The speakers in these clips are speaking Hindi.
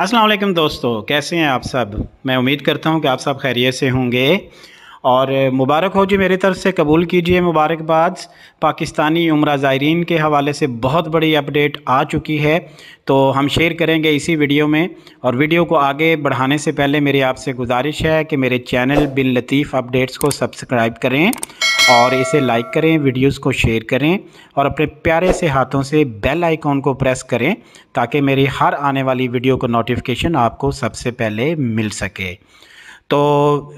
अस्सलाम वालेकुम दोस्तों कैसे हैं आप सब मैं उम्मीद करता हूं कि आप सब खैरियत से होंगे और मुबारक हो जी मेरी तरफ से कबूल कीजिए मुबारकबाद पाकिस्तानी उम्र ज़ायरीन के हवाले से बहुत बड़ी अपडेट आ चुकी है तो हम शेयर करेंगे इसी वीडियो में और वीडियो को आगे बढ़ाने से पहले मेरी आपसे गुजारिश है कि मेरे चैनल बिन लतीफ़ अपडेट्स को सब्सक्राइब करें और इसे लाइक करें वीडियोस को शेयर करें और अपने प्यारे से हाथों से बेल आइकॉन को प्रेस करें ताकि मेरी हर आने वाली वीडियो को नोटिफिकेशन आपको सबसे पहले मिल सके तो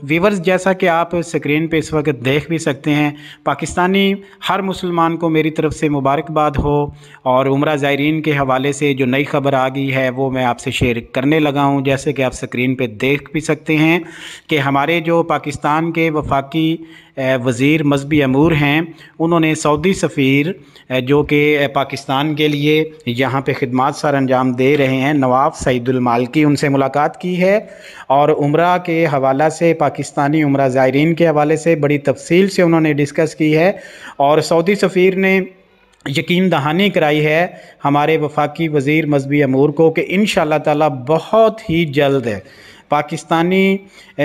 वीवर्स जैसा कि आप स्क्रीन पे इस वक्त देख भी सकते हैं पाकिस्तानी हर मुसलमान को मेरी तरफ़ से मुबारकबाद हो और उम्र ज़ायरीन के हवाले से जो नई खबर आ गई है वो मैं आपसे शेयर करने लगा हूँ जैसे कि आप स्क्रीन पे देख भी सकते हैं कि हमारे जो पाकिस्तान के वफाकी वज़ीर मजहबी अमूर हैं उन्होंने सऊदी सफ़ीर जो कि पाकिस्तान के लिए यहाँ पर ख़दमात सर अंजाम दे रहे हैं नवाब की उनसे मुलाकात की है और उम्र के हवाला से पाकिस्तानी उम्र ज़ायरीन के हवाले से बड़ी तफसील से उन्होंने डिस्कस की है और सऊदी सफ़ीर ने यकीन दहानी कराई है हमारे वफाकी वज़ी मजहबी अमूर को कि इन शाह बहुत ही जल्द पाकिस्तानी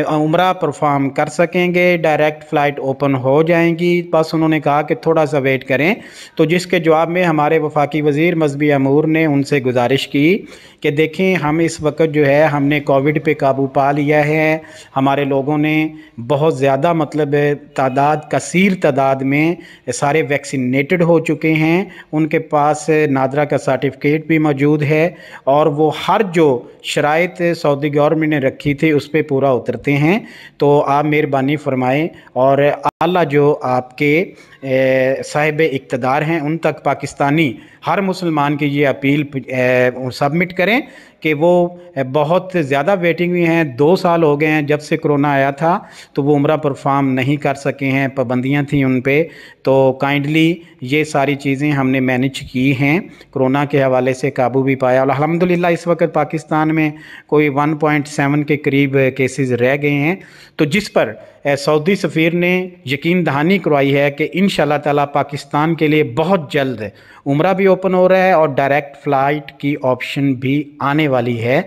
उम्र परफॉर्म कर सकेंगे डायरेक्ट फ़्लाइट ओपन हो जाएंगी बस उन्होंने कहा कि थोड़ा सा वेट करें तो जिसके जवाब में हमारे वफाकी वज़ी मजहबी अमूर ने उनसे गुजारिश की कि देखें हम इस वक्त जो है हमने कोविड पर काबू पा लिया है हमारे लोगों ने बहुत ज़्यादा मतलब तादाद कसर तादाद में सारे वैक्सीनेटड हो चुके हैं उनके पास नादरा का सर्टिफिकेट भी मौजूद है और वो हर जो शराइ सऊदी गवर्नमेंट ने रखी थी उस पर पूरा उतरते हैं तो आप मेहरबानी फरमाएँ और अल्लाह जो आपके साहिब इकतदार हैं उन तक पाकिस्तानी हर मुसलमान की ये अपील सबमिट करें कि वो बहुत ज़्यादा वेटिंग हुई हैं दो साल हो गए हैं जब से कोरोना आया था तो वो उम्र परफॉर्म नहीं कर सके हैं पाबंदियाँ थी उन पर तो काइंडली ये सारी चीज़ें हमने मैनेज की हैं कोरोना के हवाले से काबू भी पाया और अलहमदिल्ला इस वक्त पाकिस्तान में कोई सेवन के करीब केसेज़ रह गए हैं तो जिस पर सऊदी सफ़ीर ने यकीन दहानी करवाई है कि इन ताला पाकिस्तान के लिए बहुत जल्द उम्र भी ओपन हो रहा है और डायरेक्ट फ़्लाइट की ऑप्शन भी आने वाली है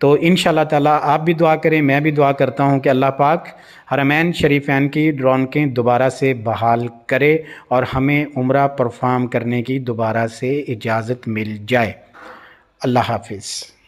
तो इन ताला आप भी दुआ करें मैं भी दुआ करता हूं कि अल्लाह पाक हरमैन शरीफान की के दोबारा से बहाल करे और हमें उम्र परफॉर्म करने की दोबारा से इजाज़त मिल जाए अल्लाह हाफिज़